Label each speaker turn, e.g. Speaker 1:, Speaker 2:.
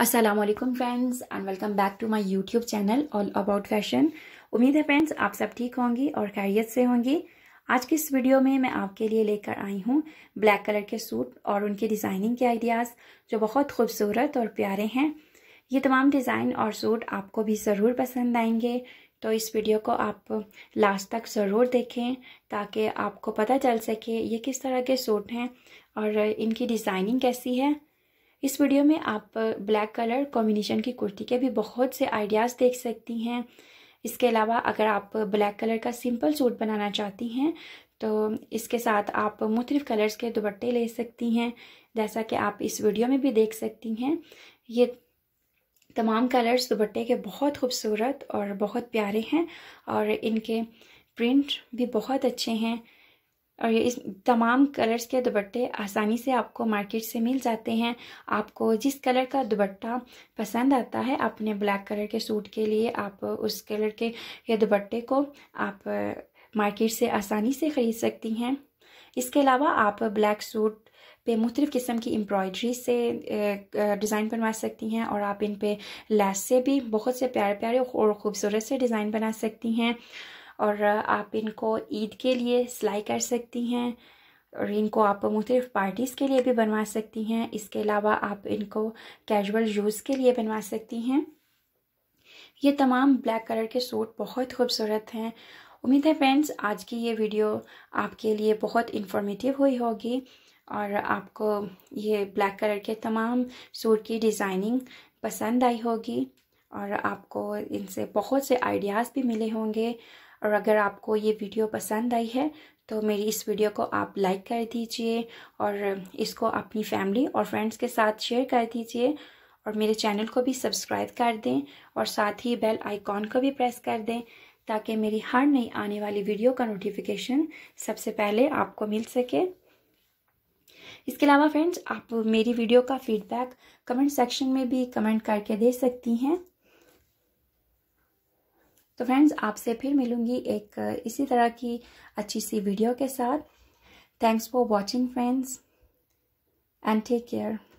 Speaker 1: Aslam friends and welcome back to my YouTube channel all about fashion उम्मीद है friends आप सब ठीक होंगी और खैरियत से होंगी आज की इस वीडियो में मैं आपके लिए लेकर आई हूँ ब्लैक कलर के सूट और उनके डिज़ाइनिंग के आइडियाज़ जो बहुत खूबसूरत और प्यारे हैं ये तमाम डिज़ाइन और सूट आपको भी ज़रूर पसंद आएंगे तो इस वीडियो को आप लास्ट तक ज़रूर देखें ताकि आपको पता चल सके ये किस तरह के सूट हैं और इनकी डिज़ाइनिंग कैसी है इस वीडियो में आप ब्लैक कलर कॉम्बिनेशन की कुर्ती के भी बहुत से आइडियाज़ देख सकती हैं इसके अलावा अगर आप ब्लैक कलर का सिंपल सूट बनाना चाहती हैं तो इसके साथ आप मुख्तलिफ़ कलर्स के दुपट्टे ले सकती हैं जैसा कि आप इस वीडियो में भी देख सकती हैं ये तमाम कलर्स दुपट्टे के बहुत खूबसूरत और बहुत प्यारे हैं और इनके प्रिंट भी बहुत अच्छे हैं और ये इस तमाम कलर्स के दुपट्टे आसानी से आपको मार्केट से मिल जाते हैं आपको जिस कलर का दुपट्टा पसंद आता है अपने ब्लैक कलर के सूट के लिए आप उस कलर के ये दुपट्टे को आप मार्केट से आसानी से ख़रीद सकती हैं इसके अलावा आप ब्लैक सूट पे मुख्तलिफ़ किस्म की एम्ब्रॉयडरी से डिज़ाइन बनवा सकती हैं और आप इन पे लैस से भी बहुत से प्यारे प्यारे और ख़ूबसूरत से डिज़ाइन बना सकती हैं और आप इनको ईद के लिए सिलाई कर सकती हैं और इनको आप मुख्तलिफ पार्टीज़ के लिए भी बनवा सकती हैं इसके अलावा आप इनको कैजुअल यूज़ के लिए बनवा सकती हैं ये तमाम ब्लैक कलर के सूट बहुत खूबसूरत हैं उम्मीद है फ्रेंड्स आज की ये वीडियो आपके लिए बहुत इन्फॉर्मेटिव हुई होगी और आपको ये ब्लैक कलर के तमाम सूट की डिज़ाइनिंग पसंद आई होगी और आपको इनसे बहुत से आइडियाज़ भी मिले होंगे और अगर आपको ये वीडियो पसंद आई है तो मेरी इस वीडियो को आप लाइक कर दीजिए और इसको अपनी फैमिली और फ्रेंड्स के साथ शेयर कर दीजिए और मेरे चैनल को भी सब्सक्राइब कर दें और साथ ही बेल आइकॉन को भी प्रेस कर दें ताकि मेरी हर नई आने वाली वीडियो का नोटिफिकेशन सबसे पहले आपको मिल सके इसके अलावा फ्रेंड्स आप मेरी वीडियो का फीडबैक कमेंट सेक्शन में भी कमेंट करके दे सकती हैं तो फ्रेंड्स आपसे फिर मिलूंगी एक इसी तरह की अच्छी सी वीडियो के साथ thanks for watching friends and take care